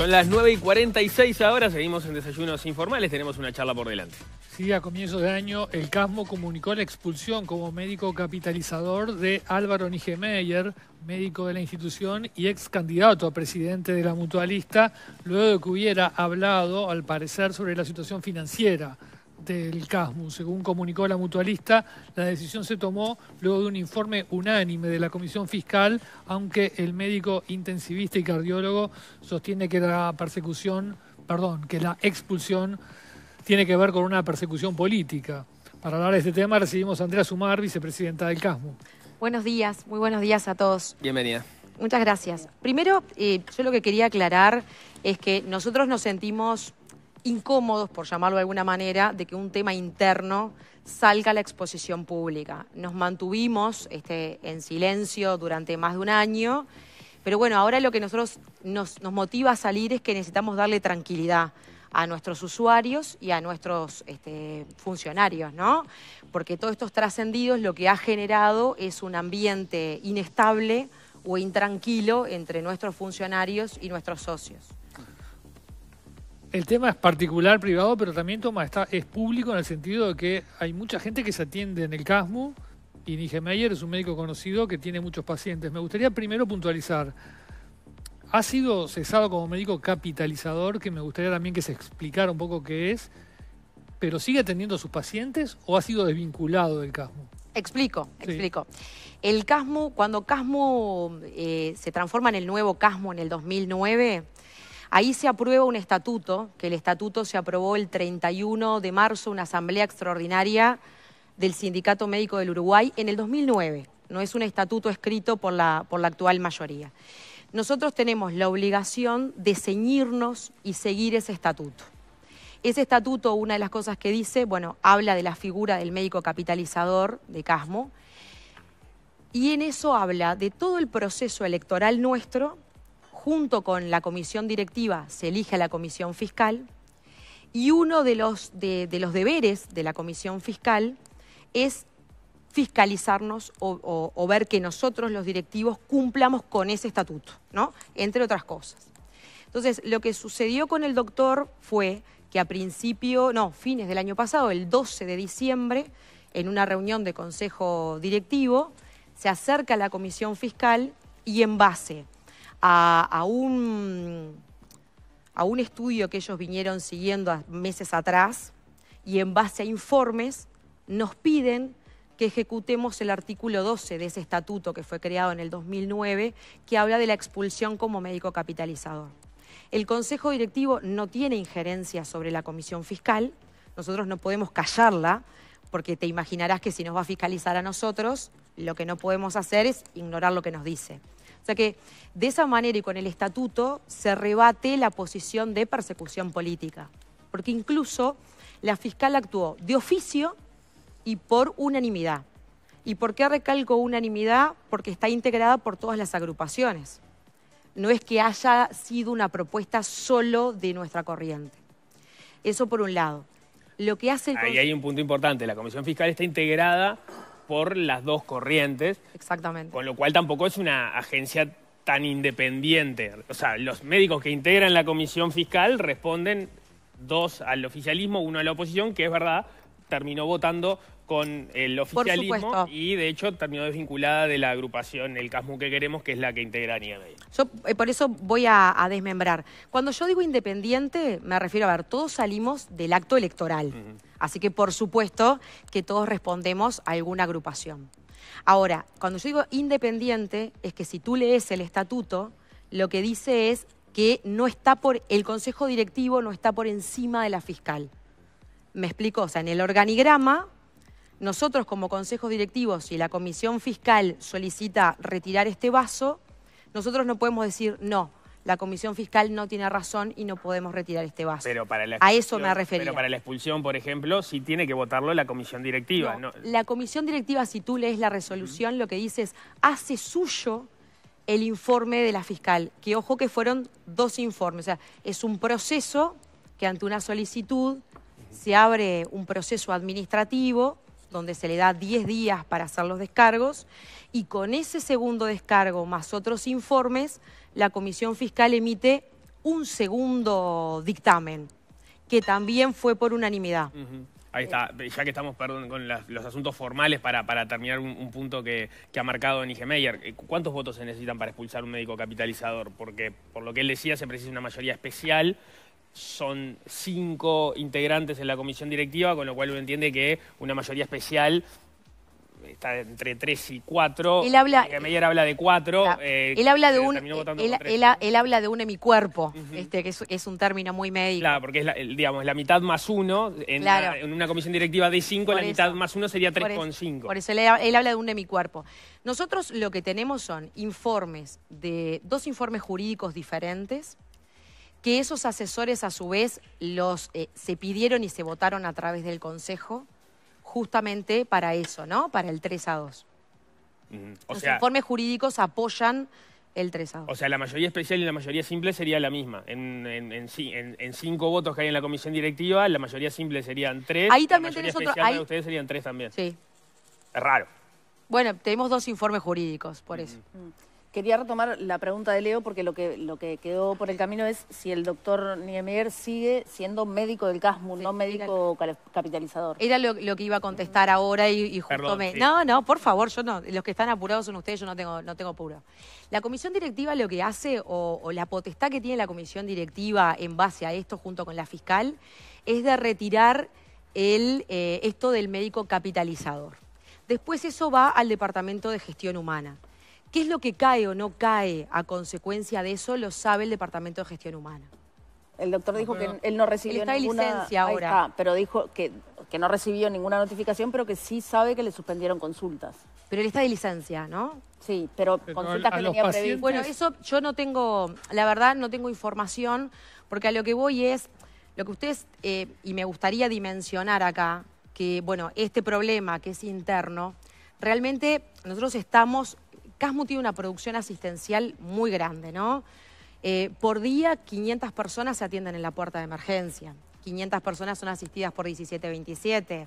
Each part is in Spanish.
Son las 9 y 46 ahora, seguimos en desayunos informales, tenemos una charla por delante. Sí, a comienzos de año el CASMO comunicó la expulsión como médico capitalizador de Álvaro Nijemeyer, médico de la institución y ex candidato a presidente de la mutualista, luego de que hubiera hablado, al parecer, sobre la situación financiera del CASMU. Según comunicó la mutualista, la decisión se tomó luego de un informe unánime de la Comisión Fiscal, aunque el médico intensivista y cardiólogo sostiene que la persecución, perdón, que la expulsión tiene que ver con una persecución política. Para hablar de este tema recibimos a Andrea Sumar, vicepresidenta del CASMU. Buenos días, muy buenos días a todos. Bienvenida. Muchas gracias. Primero, eh, yo lo que quería aclarar es que nosotros nos sentimos incómodos, por llamarlo de alguna manera, de que un tema interno salga a la exposición pública. Nos mantuvimos este, en silencio durante más de un año, pero bueno, ahora lo que nosotros nos, motiva a salir es que necesitamos darle tranquilidad a nuestros usuarios y a nuestros este, funcionarios, ¿no? Porque todos estos trascendidos lo que ha generado es un ambiente inestable o intranquilo entre nuestros funcionarios y nuestros socios el tema es particular, privado, pero también toma, está, es público en el sentido de que hay mucha gente que se atiende en el casmo... y Meyer es un médico conocido que tiene muchos pacientes. Me gustaría primero puntualizar. Ha sido cesado como médico capitalizador, que me gustaría también que se explicara un poco qué es, pero sigue atendiendo a sus pacientes o ha sido desvinculado del CASMU. Explico, explico. El CASMU, cuando casmo eh, se transforma en el nuevo casmo en el 2009, Ahí se aprueba un estatuto, que el estatuto se aprobó el 31 de marzo, una asamblea extraordinaria del Sindicato Médico del Uruguay en el 2009. No es un estatuto escrito por la, por la actual mayoría. Nosotros tenemos la obligación de ceñirnos y seguir ese estatuto. Ese estatuto, una de las cosas que dice, bueno, habla de la figura del médico capitalizador de Casmo, y en eso habla de todo el proceso electoral nuestro junto con la comisión directiva se elige a la comisión fiscal y uno de los, de, los deberes de la comisión fiscal es fiscalizarnos o, ver que nosotros los directivos cumplamos con ese estatuto, ¿no? Entre otras cosas. Entonces, lo que sucedió con el doctor fue que a principio, no, fines del año pasado, el 12 de diciembre, en una reunión de consejo directivo, se acerca a la comisión fiscal y en base a, un un estudio que ellos vinieron siguiendo meses atrás y en base a informes nos piden que ejecutemos el artículo 12 de ese estatuto que fue creado en el 2009 que habla de la expulsión como médico capitalizador. El Consejo Directivo no tiene injerencia sobre la Comisión Fiscal, nosotros no podemos callarla porque te imaginarás que si nos va a fiscalizar a nosotros, lo que no podemos hacer es ignorar lo que nos dice. O sea que de esa manera y con el estatuto se rebate la posición de persecución política, porque incluso la fiscal actuó de oficio y por unanimidad. ¿Y por qué recalco unanimidad? Porque está integrada por todas las agrupaciones. No es que haya sido una propuesta solo de nuestra corriente. Eso por un lado. Lo que hace Ahí hay un punto importante. La Comisión Fiscal está integrada por las dos corrientes. Exactamente. Con lo cual tampoco es una agencia tan independiente. O sea, los médicos que integran la comisión fiscal responden dos al oficialismo, uno a la oposición, que es verdad, terminó votando con el oficialismo y de hecho terminó desvinculada de la agrupación El Casmu que queremos, que es la que integra Nieve. Yo eh, por eso voy a, desmembrar. Cuando yo digo independiente, me refiero a ver, todos salimos del acto electoral. Así que por supuesto que todos respondemos a alguna agrupación. Ahora, cuando yo digo independiente, es que si tú lees el estatuto, lo que dice es que no está por el consejo directivo no está por encima de la fiscal. Me explico, o sea, en el organigrama nosotros como consejo directivo, si la comisión fiscal solicita retirar este vaso, nosotros no podemos decir no, la comisión fiscal no tiene razón y no podemos retirar este vaso. Pero para la a eso me Pero para la expulsión, por ejemplo, sí tiene que votarlo la comisión directiva. La comisión directiva, si tú lees la resolución, lo que dice es, hace suyo el informe de la fiscal, que ojo que fueron dos informes, o sea, es un proceso que ante una solicitud se abre un proceso administrativo donde se le da 10 días para hacer los descargos y con ese segundo descargo más otros informes la Comisión Fiscal emite un segundo dictamen, que también fue por unanimidad. Ahí está, ya que estamos con los asuntos formales para, terminar un, punto que, ha marcado Nige Meyer, eh, ¿cuántos votos se necesitan para expulsar un médico capitalizador? Porque por lo que él decía se precisa una mayoría especial, son cinco integrantes en la comisión directiva, con lo cual uno entiende que una mayoría especial está entre 3 y 4. Él habla, Meyer habla de 4. Eh, él habla de un, él, él, habla de un hemicuerpo, este, que es, un término muy médico. Claro, porque es la, digamos, la mitad más uno. en, una comisión directiva de 5, la mitad más uno sería 3,5. Por, por eso él, habla de un hemicuerpo. Nosotros lo que tenemos son informes, de dos informes jurídicos diferentes, que esos asesores a su vez los eh, se pidieron y se votaron a través del Consejo justamente para eso, ¿no? Para el 3 a 2. Los informes jurídicos apoyan el 3 a 2. O sea, la mayoría especial y la mayoría simple sería la misma. En, cinco votos que hay en la comisión directiva, la mayoría simple serían tres. Ahí también la tenés especial, otro. Ahí... ustedes serían tres también. Sí. Es raro. Bueno, tenemos dos informes jurídicos, por eso. Quería retomar la pregunta de Leo porque lo que, lo que quedó por el camino es si el doctor Niemeyer sigue siendo médico del CASMU, no médico capitalizador. Era lo, que iba a contestar ahora y, y justo No, no, por favor, yo no. Los que están apurados son ustedes, yo no tengo, no tengo apuro. La comisión directiva lo que hace o, la potestad que tiene la comisión directiva en base a esto junto con la fiscal es de retirar el, eh, esto del médico capitalizador. Después eso va al Departamento de Gestión Humana. ¿Qué es lo que cae o no cae a consecuencia de eso? Lo sabe el Departamento de Gestión Humana. El doctor dijo que él no recibió él está ninguna... licencia ahora. pero dijo que, que no recibió ninguna notificación, pero que sí sabe que le suspendieron consultas. Pero él está de licencia, ¿no? Sí, pero, consultas que tenía previstas. Bueno, eso yo no tengo, la verdad, no tengo información, porque a lo que voy es, lo que ustedes, eh, y me gustaría dimensionar acá, que, bueno, este problema que es interno, realmente nosotros estamos Casmu tiene una producción asistencial muy grande, ¿no? Eh, por día, 500 personas se atienden en la puerta de emergencia. 500 personas son asistidas por 1727.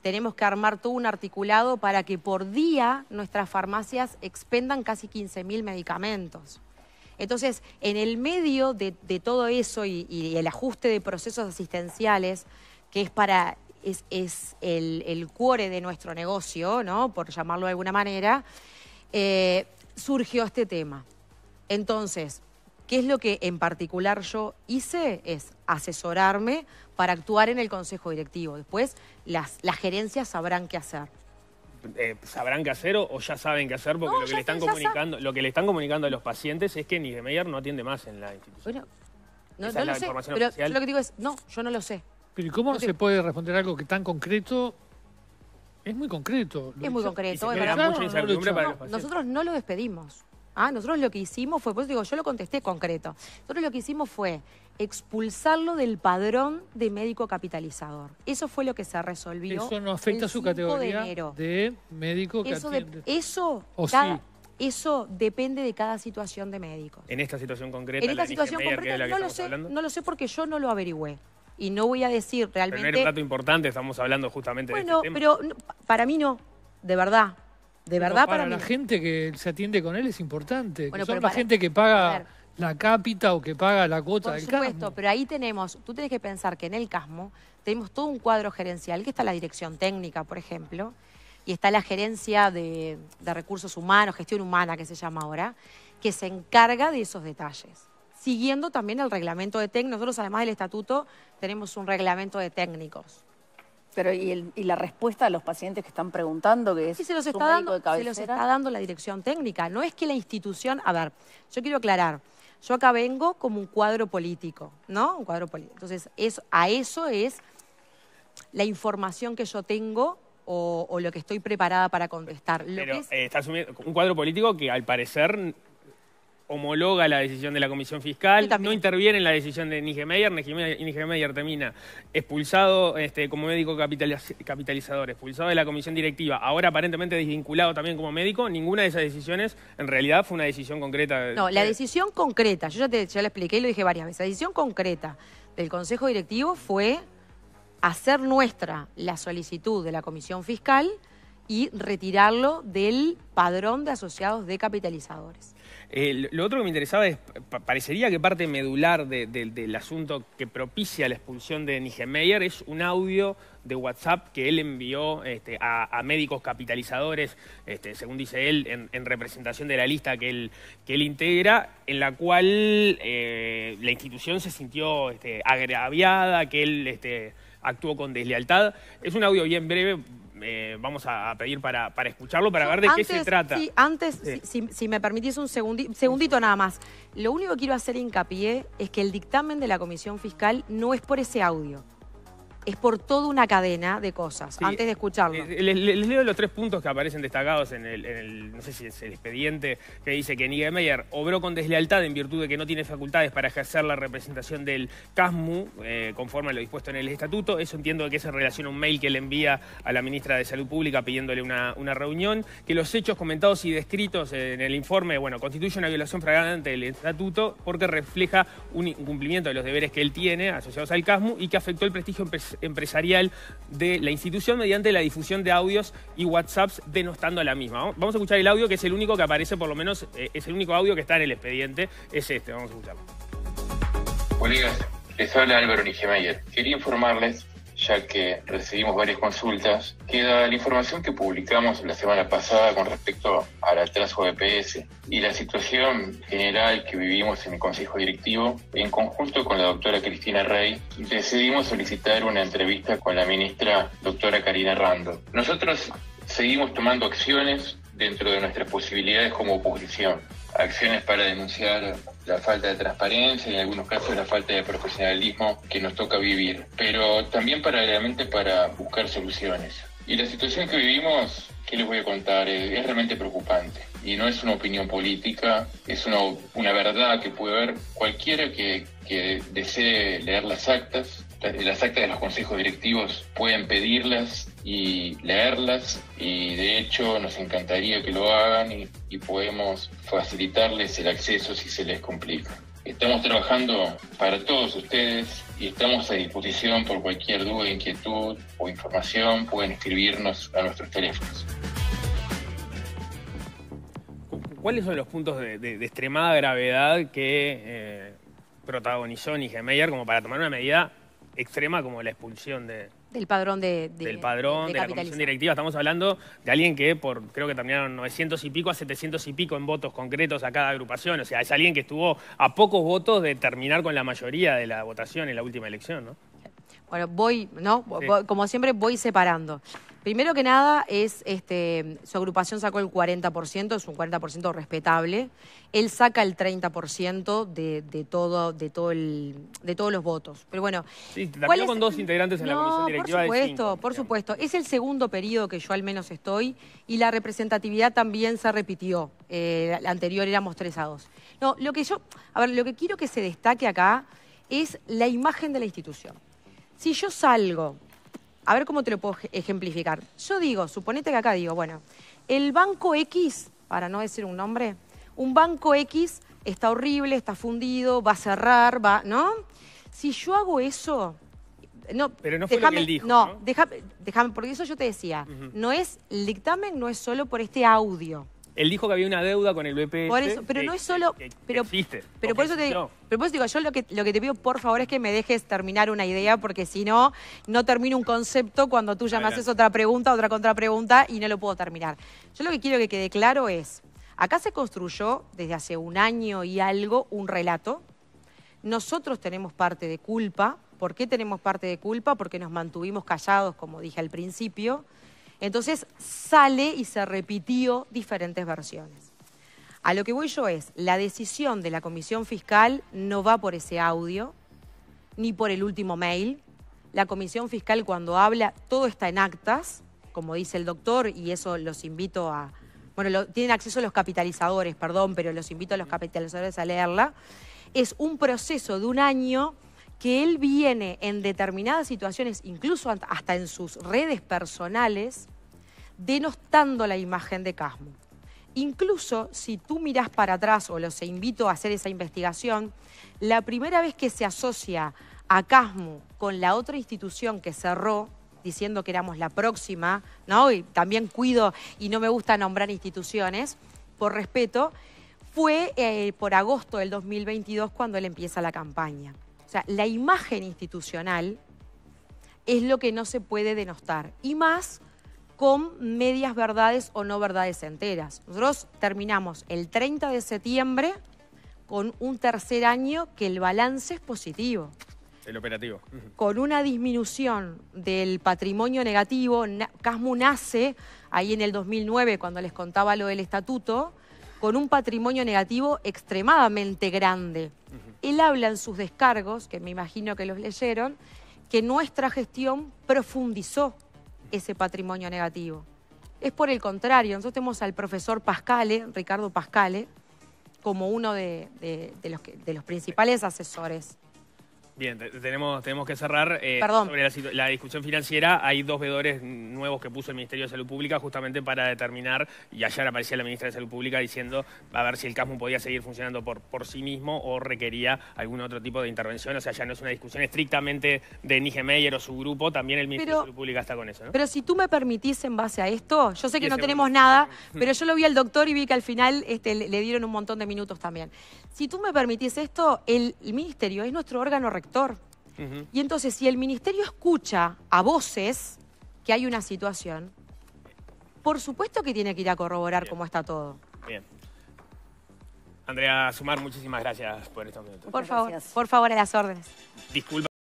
Tenemos que armar todo un articulado para que por día nuestras farmacias expendan casi 15.000 medicamentos. Entonces, en el medio de, todo eso y, el ajuste de procesos asistenciales, que es para es, el, el cuore de nuestro negocio, ¿no? Por llamarlo de alguna manera, eh, surgió este tema. Entonces, ¿qué es lo que en particular yo hice? Es asesorarme para actuar en el consejo directivo. Después, las, gerencias sabrán qué hacer. Eh, sabrán qué hacer o, ya saben qué hacer porque lo, que le están comunicando, lo que le están comunicando a los pacientes es que Nigemeyer no atiende más en la institución. Bueno, no, lo sé, pero yo lo que digo es, no, yo no lo sé. ¿y cómo se puede responder algo que tan concreto es muy concreto. Es muy concreto. Nosotros no lo despedimos. Ah, nosotros lo que hicimos fue, pues digo, yo lo contesté concreto. Nosotros lo que hicimos fue expulsarlo del padrón de médico capitalizador. Eso fue lo que se resolvió. Eso no afecta su categoría de, médico eso Eso, o eso depende de cada situación de médico. En esta situación concreta. En esta situación concreta, no lo, sé, no lo sé porque yo no lo averigüé y no voy a decir realmente... Primer plato importante, estamos hablando justamente de este Bueno, pero para mí no, de verdad. De verdad para, para la gente que se atiende con él es importante. Bueno, que son la gente que paga la cápita o que paga la cuota Por supuesto, pero ahí tenemos, tú tenés que pensar que en el casmo tenemos todo un cuadro gerencial, que está la dirección técnica, por ejemplo, y está la gerencia de recursos humanos, gestión humana que se llama ahora, que se encarga de esos detalles siguiendo también el reglamento de técnicos. Nosotros, además del estatuto, tenemos un reglamento de técnicos. Pero ¿y, la respuesta a los pacientes que están preguntando que es sí, se los está dando, Se los está dando la dirección técnica. No es que la institución... A ver, yo quiero aclarar. Yo acá vengo como un cuadro político, ¿no? Un cuadro político. Entonces, es, a eso es la información que yo tengo o, lo que estoy preparada para contestar. Pero, eh, está asumiendo un cuadro político que al parecer homologa la decisión de la Comisión Fiscal, no interviene en la decisión de Nigemeyer, Nigemeyer termina expulsado este, como médico capitalizador, expulsado de la Comisión Directiva, ahora aparentemente desvinculado también como médico, ninguna de esas decisiones en realidad fue una decisión concreta. No, la decisión concreta, yo ya, te, ya la expliqué y lo dije varias veces, la decisión concreta del Consejo Directivo fue hacer nuestra la solicitud de la Comisión Fiscal y retirarlo del padrón de asociados de capitalizadores. Eh, lo otro que me interesaba es, parecería que parte medular del asunto que propicia la expulsión de Nijemeyer es un audio de WhatsApp que él envió este, a, médicos capitalizadores, este, según dice él, en, representación de la lista que él, que él integra, en la cual eh, la institución se sintió este, agraviada, que él actuó con deslealtad. Es un audio bien breve, eh, vamos a, pedir para, escucharlo, para ver de qué se trata. antes, Si, me permitís un segundito nada más. Lo único que quiero hacer hincapié es que el dictamen de la Comisión Fiscal no es por ese audio es por toda una cadena de cosas, antes de escucharlo. Eh, les, leo los tres puntos que aparecen destacados en el, no sé si es el expediente, que dice que Meyer obró con deslealtad en virtud de que no tiene facultades para ejercer la representación del CASMU, eh, conforme a lo dispuesto en el estatuto. Eso entiendo que se relaciona a un mail que le envía a la ministra de Salud Pública pidiéndole una, reunión, que los hechos comentados y descritos en el informe, bueno, constituyen una violación flagrante del estatuto porque refleja un incumplimiento de los deberes que él tiene asociados al CASMU y que afectó el prestigio empresarial de la institución mediante la difusión de audios y WhatsApps denostando a la misma. Vamos a escuchar el audio que es el único que aparece, por lo menos eh, es el único audio que está en el expediente, es este, vamos a escucharlo. les habla Álvaro Quería informarles ya que recibimos varias consultas, queda la información que publicamos la semana pasada con respecto al atraso de PS y la situación general que vivimos en el Consejo Directivo, en conjunto con la doctora Cristina Rey, decidimos solicitar una entrevista con la ministra doctora Karina Rando. Nosotros seguimos tomando acciones dentro de nuestras posibilidades como oposición, acciones para denunciar la falta de transparencia y en algunos casos la falta de profesionalismo que nos toca vivir, pero también paralelamente para buscar soluciones. Y la situación que vivimos, ¿qué les voy a contar? Es, realmente preocupante y no es una opinión política, es una, una verdad que puede ver cualquiera que, que desee leer las actas las actas de los consejos directivos pueden pedirlas y leerlas y de hecho nos encantaría que lo hagan y, podemos facilitarles el acceso si se les complica. Estamos trabajando para todos ustedes y estamos a disposición por cualquier duda, inquietud o información. Pueden escribirnos a nuestros teléfonos. ¿Cuáles son los puntos de, extremada gravedad que eh, protagonizó protagonizó Meyer como para tomar una medida extrema como la expulsión de, del padrón de, padrón de, la comisión directiva. Estamos hablando de alguien que por creo que terminaron 900 y pico a 700 y pico en votos concretos a cada agrupación. O sea, es alguien que estuvo a pocos votos de terminar con la mayoría de la votación en la última elección, ¿no? Bueno, voy, ¿no? Como siempre, voy separando. Primero que nada, es este, su agrupación sacó el 40%, es un 40% respetable. Él saca el 30% de, de, todo, de, todo de todos los votos. Pero bueno. Sí, la con dos integrantes en la comisión directiva. Por supuesto, por supuesto. Es el segundo periodo que yo al menos estoy y la representatividad también se repitió. Eh, la anterior éramos tres a dos. No, lo que yo. A ver, lo que quiero que se destaque acá es la imagen de la institución. Si yo salgo a ver cómo te lo puedo ejemplificar. Yo digo, suponete que acá digo, bueno, el banco X, para no decir un nombre, un banco X está horrible, está fundido, va a cerrar, va, ¿no? Si yo hago eso, no, pero no fue dejame, lo que No, déjame, porque eso yo te decía. No es el dictamen, no es solo por este audio. Él dijo que había una deuda con el BPS. pero no es solo. pero, pero, por eso te, digo, yo lo que, lo que te pido, por favor, es que me dejes terminar una idea, porque si no, no termino un concepto cuando tú ya me haces otra pregunta, otra contrapregunta y no lo puedo terminar. Yo lo que quiero que quede claro es: acá se construyó desde hace un año y algo un relato. Nosotros tenemos parte de culpa. ¿Por qué tenemos parte de culpa? Porque nos mantuvimos callados, como dije al principio entonces sale y se repitió diferentes versiones. A lo que voy yo es, la decisión de la comisión fiscal no va por ese audio, ni por el último mail. La comisión fiscal cuando habla, todo está en actas, como dice el doctor, y eso los invito a... Bueno, lo, tienen acceso los capitalizadores, perdón, pero los invito a los capitalizadores a leerla. Es un proceso de un año que él viene en determinadas situaciones, incluso hasta en sus redes personales, denostando la imagen de Casmo. Incluso si tú miras para atrás, o los invito a hacer esa investigación, la primera vez que se asocia a Casmo con la otra institución que cerró, diciendo que éramos la próxima, ¿no? Y también cuido y no me gusta nombrar instituciones, por respeto, fue eh, por agosto del 2022 cuando él empieza la campaña. O sea, la imagen institucional es lo que no se puede denostar. Y más con medias verdades o no verdades enteras. Nosotros terminamos el 30 de septiembre con un tercer año que el balance es positivo. El operativo. Con una disminución del patrimonio negativo, Casmu nace ahí en el 2009 cuando les contaba lo del estatuto, con un patrimonio negativo extremadamente grande él habla en sus descargos, que me imagino que los leyeron, que nuestra gestión profundizó ese patrimonio negativo. Es por el contrario, nosotros tenemos al profesor Pascale, Ricardo Pascale, como uno de, los principales asesores. Bien, tenemos, tenemos que cerrar. Eh, sobre la, discusión financiera, hay dos veedores nuevos que puso el Ministerio de Salud Pública justamente para determinar, y ayer aparecía la ministra de Salud Pública diciendo a ver si el CASMU podía seguir funcionando por, por sí mismo o requería algún otro tipo de intervención. O sea, ya no es una discusión estrictamente de Nijemeyer o su grupo, también el Ministerio de Salud Pública está con eso. Pero si tú me permitís en base a esto, yo sé que no tenemos nada, pero yo lo vi al doctor y vi que al final este, le, dieron un montón de minutos también. Si tú me permitís esto, el, Ministerio es nuestro órgano rector y entonces, si el ministerio escucha a voces que hay una situación, por supuesto que tiene que ir a corroborar cómo está todo. Bien. Andrea Sumar, muchísimas gracias por estos minutos. Por favor, por favor, a las órdenes. Disculpa.